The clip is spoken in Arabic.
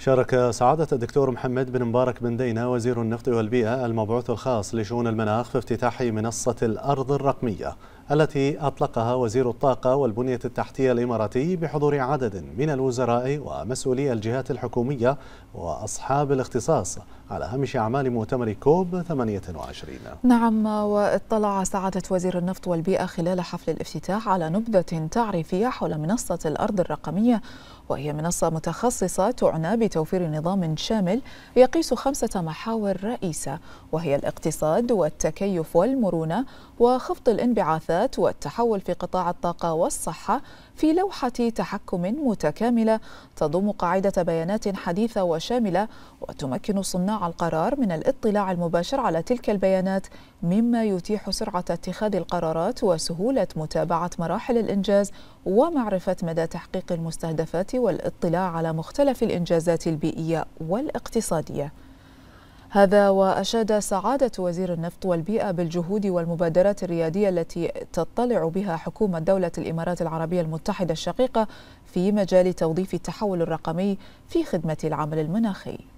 شارك سعادة الدكتور محمد بن مبارك بن دينا وزير النفط والبيئة المبعوث الخاص لشؤون المناخ في افتتاح منصة الأرض الرقمية التي أطلقها وزير الطاقة والبنية التحتية الإماراتي بحضور عدد من الوزراء ومسؤولي الجهات الحكومية وأصحاب الاختصاص على هامش أعمال مؤتمر كوب 28 نعم واطلع سعادة وزير النفط والبيئة خلال حفل الافتتاح على نبذة تعريفية حول منصة الأرض الرقمية وهي منصة متخصصة تعنى بتوفير نظام شامل يقيس خمسة محاور رئيسة وهي الاقتصاد والتكيف والمرونة وخفض الانبعاثات النباتات والتحول في قطاع الطاقة والصحة في لوحة تحكم متكاملة تضم قاعدة بيانات حديثة وشاملة وتمكن صناع القرار من الاطلاع المباشر على تلك البيانات مما يتيح سرعة اتخاذ القرارات وسهولة متابعة مراحل الإنجاز ومعرفة مدى تحقيق المستهدفات والاطلاع على مختلف الإنجازات البيئية والاقتصادية هذا وأشاد سعادة وزير النفط والبيئة بالجهود والمبادرات الريادية التي تطلع بها حكومة دولة الإمارات العربية المتحدة الشقيقة في مجال توظيف التحول الرقمي في خدمة العمل المناخي